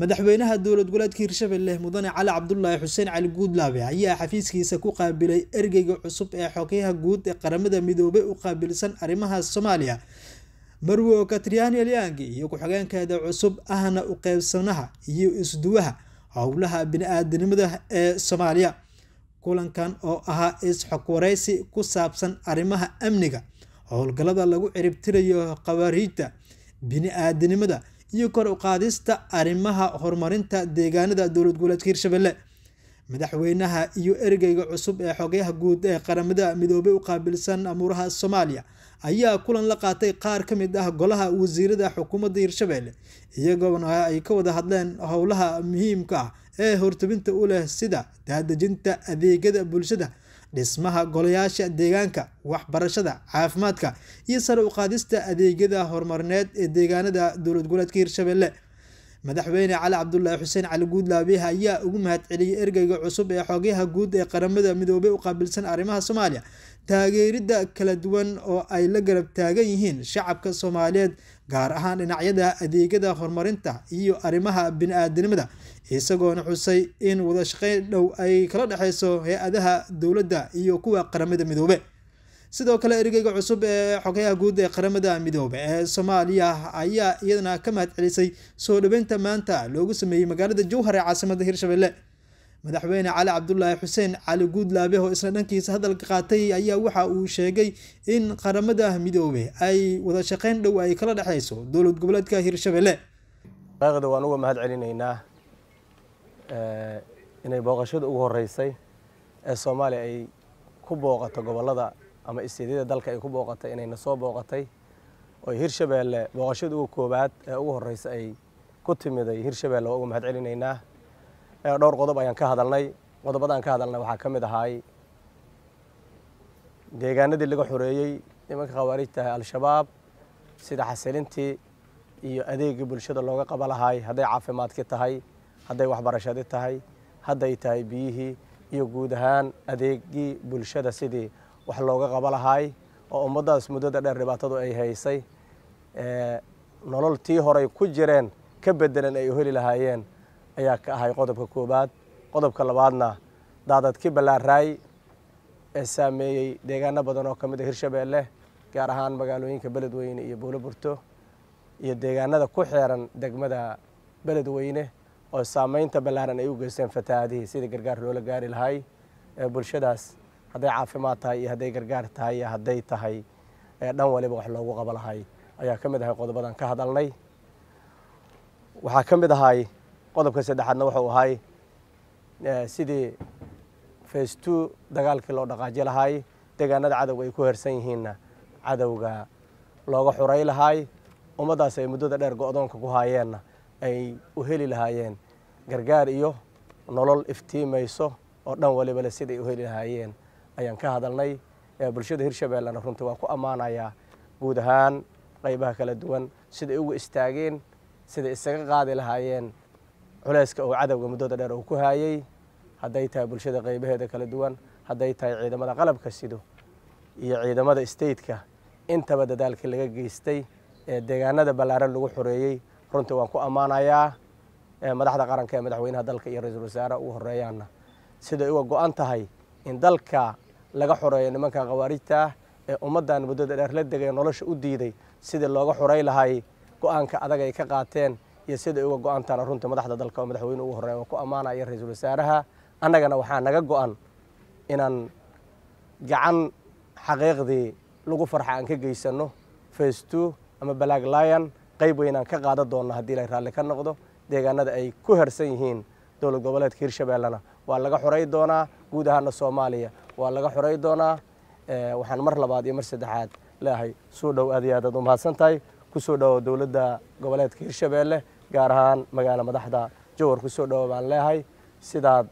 madaxweynaha dowlad goleedkii hirshabelle mudane cali cabdulaahi xuseen cali guudlaabe ayaa xafiiskiisa ku qaabilay ergeyga cusub ee xogeyaha guud ee qaramada midoobay u qaabilsan arrimaha soomaaliya marwo katriani elyangi iyo ku-xigeenkeeda cusub ahna u qeybsanaha iyo isduwaha howlaha bini-aadanimada ee soomaaliya kulankan oo ahaa is-xogwareysi ku saabsan arrimaha amniga howlgallada lagu ciribtirayo khawaariijta bini-aadanimada iyo kor u qaadista arrimaha horumarinta deegaanada dowlad goboleedka hirshabelle madaxweynaha iyo ergeyga cusub ee xogayaha guud ee qaramada midoobay u qaabilsan amuuraha soomaaliya ayaa kulan la qaatay qaar ka mid ah golaha wasiirada xukuumadda hirshabelle iyagoona ay ka wada hadleen howlaha muhiimka ah ee hortubinta u leh sida daadejinta adeegyada bulshada dhismaha golayaasha deegaanka waxbarashada caafimaadka iyo sare u qaadista adeegyada horumarneed ee deegaanada dowlad goboleedka hirshabelle madaxweyne cali cabdulaahi xuseen cali guudlaabe ayaa ugu mahad celiyey ergeyga cusub ee xoogyaha guud ee qaramada midoobey u qaabilsan arrimaha soomaaliya taageeridda kala duwan oo ay la garab taagan yihiin shacabka soomaaliyeed gaar ahaan dhinacyada adeegada horumarinta iyo arrimaha bini-aadanimada isagoona xusay in wadashaqeyn dhow ay kala dhexeyso hay-adaha dowladda iyo kuwa qaramada midoobe sidoo kale erigeyga cusub ee xogayaha guud ee qaramada midoobe ee soomaaliya ayaa iyadana ka mahad celisay soo dhaweynta maanta loogu sameeyey magaalada jowhar ee caasimada hirshabelle madaxweyne cali cabdulaahi xuseen cali guudlaabe oo isna dhankiisa hadalka qaatay ayaa waxa uu sheegay in qaramada midoobe ay wadashaqeyn dhow ay kala dhexeyso dowlad goboleedka hirshabelle aqda waan uga mahad celinaynaa eh, inay booqashada ugu horeysay ee soomaaliya ay ku booqato gobolada ama isteedyada dalka ay ku booqatay inayna soo booqatay oo hirshabeelle booqashada ugu koobaad ee ugu horeysa ay ku timiday hirshabeelle waa uga mahad celinaynaa dhowr qodob ayaan ka hadalnay qodobada aan ka hadalnay waxaa ka mid ahay deegaanadii laga xoreeyey nimanka khawaarijta ah al-shabaab sida xasilintii iyo adeegii bulshada looga qaban lahaay hadday caafimaadkii tahay hadday waxbarashadii tahay hadday tahay biyihii iyo guud ahaan adeegii bulshada sidii wax looga qaba lahaay oo ummaddaas muddada dheer dhibaatadu ay haysay nolol tii horay ku jireen ka bedelan ay heli lahaayeen ayaa ka ahay qodobka koowaad qodobka labaadna daadadkii ballaaraay ee saameeyey deegaano badan oo ka mid a ah hirshabeelle gaar ahaan magaalooyinka beledweyne iyo buuloburto iyo deegaanada ku xeeran degmada beledweyne oo saameynta ballaaran ay u geysteen fatahaadihii sidii gargaar loola gaari lahay ee bulshadaas hadday caafimaad tahay iyo hadday gargaar tahay iyo hadday tahay dhan waliba wax loogu qabo lahay ayaa ka mid ahay qodobadan ka hadalnay waxaa ka mid ahay qodobka saddexaadna wuxuu ahay eh, sidii faceto dagaalkii loo dhaqaaji lahaay deegaanada cadowga ay ku hersan yihiinna cadowga looga xuray lahaay ummaddaas ay muddada dheer go-doonka ku haayeenna ay u heli lahaayeen gargaar iyo nolol iftiimayso oo dhan waliba le sidaay u heli lahaayeen ayaan ka hadalnay eh, bulshada hirshabeellena runtii waa ku ammaanayaa guud ahaan qaybaha kala duwan siday ugu istaageen siday isaga qaadi lahaayeen culayska oo cadowga muddada dheer uu ku haayey hadday tahay bulshada qaybaheeda kala duwan hadday tahay ciidamada qalabka sido iyo ciidamada stateka intaba dadaalkii laga geystay ee deegaanada ballaaran lagu xoreeyey runtii waan ku ammaanayaa madaxda qaranka ee madaxweynaha dalka iyo ra-iisul wasaare ugu horeeyaanna siday uga go-an tahay in dalka laga xoreeyo nimankan khawaarijtaah ee ummaddan muddada dheer la degay nolosha u diiday sidii looga xorey lahay go-aanka adag ay ka qaateen iyo siday uga go-antana runtii madaxda dalka oo madaxweyne ugu horeya ku ammaanaya ra-iisul wasaaraha annagana waxaa naga go-an inaan gacan xaqiiqdii lagu farxa aan ka geysanno faceto ama black lion qayb weynaan ka qaadan doonno haddii ilay raalli ka noqdo deegaanada ay ku hersan yihiin dowlad goboleedka hirshabeellena waa laga xoray doonaa guud ahaana soomaaliya waa laga xoray doonaa eh, waxaan mar labaad iyo mar saddexaad leeahay soo dhow aad iyo aad aad u mahadsan tahay kusoo dhowo dowladda goboleedka hirshabeelle gaar ahaan magaala madaxda jowhar ku soo dhowo baan leehay sidaad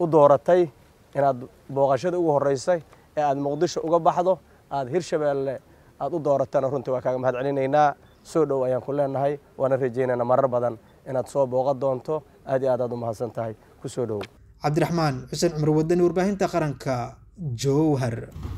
u dooratay inaad booqashada ugu horreysay ee aad muqdisho uga baxdo aad hirshabeelle aad u dooratana runtii waa kaaga mahad celinaynaa soo dhow ayaan ku leenahay waana rajaynayna marar badan inaad soo booqan doonto aad iyo aad aad u mahadsan tahay ku soo dhowo cabdiraxmaan xuseen cumar wadani warbaahinta qaranka jowhar